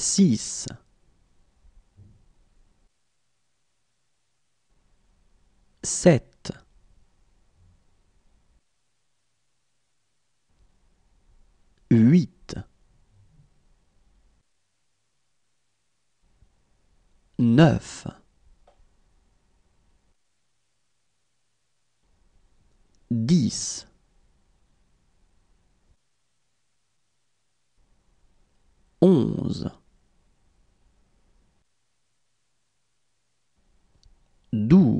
6 7 8 9 10 11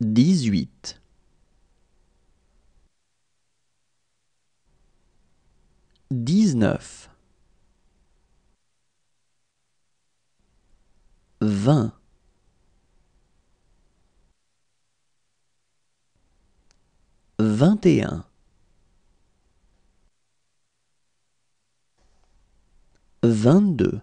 18 19 20 21 22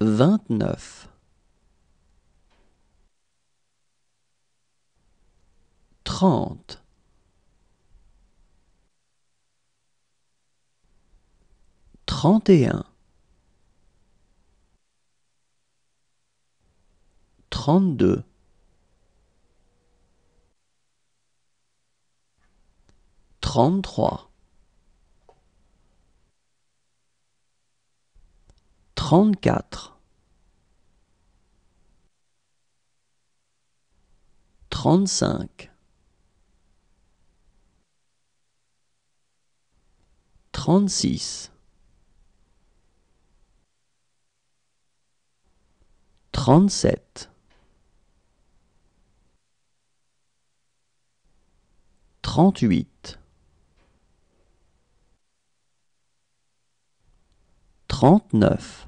29 30 31 32 33 34 35 36 37 38 39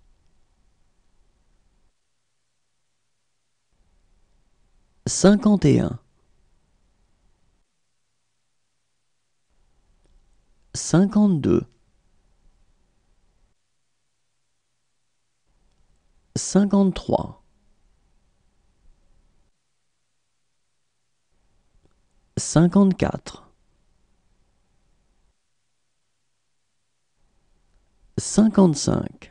51 52 53 54 55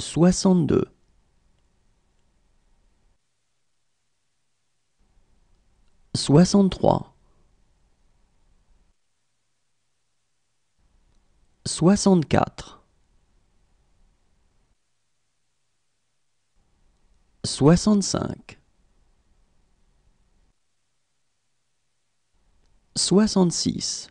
62 63 64 65 66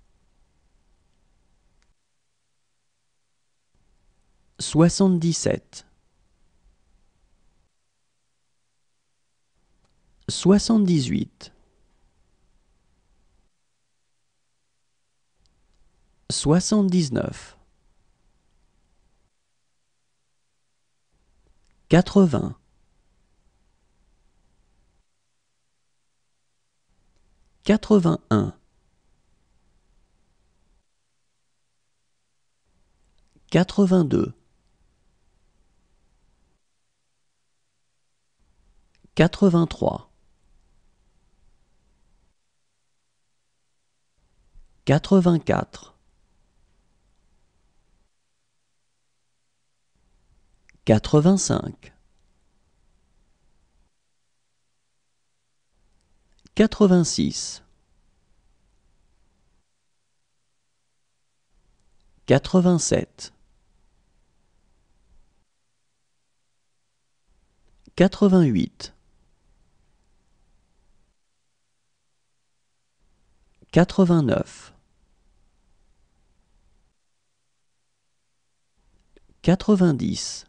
Soixante-dix-sept. Soixante-dix-huit. Soixante-dix-neuf. Quatre-vingts. Quatre-vingt-un. Quatre-vingt-deux. 83 84 85 86 87 88 Quatre-vingt-neuf. Quatre-vingt-dix.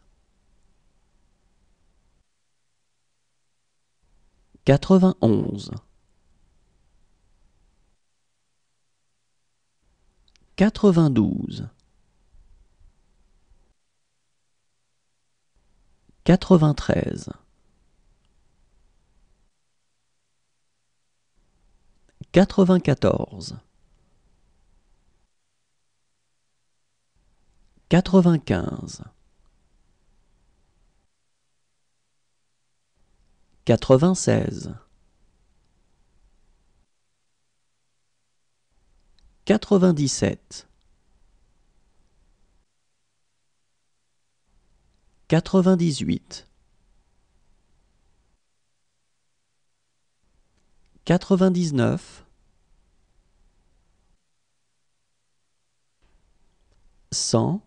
Quatre-vingt-onze. Quatre-vingt-douze. Quatre-vingt-treize. 94 95 96 97 98 99 100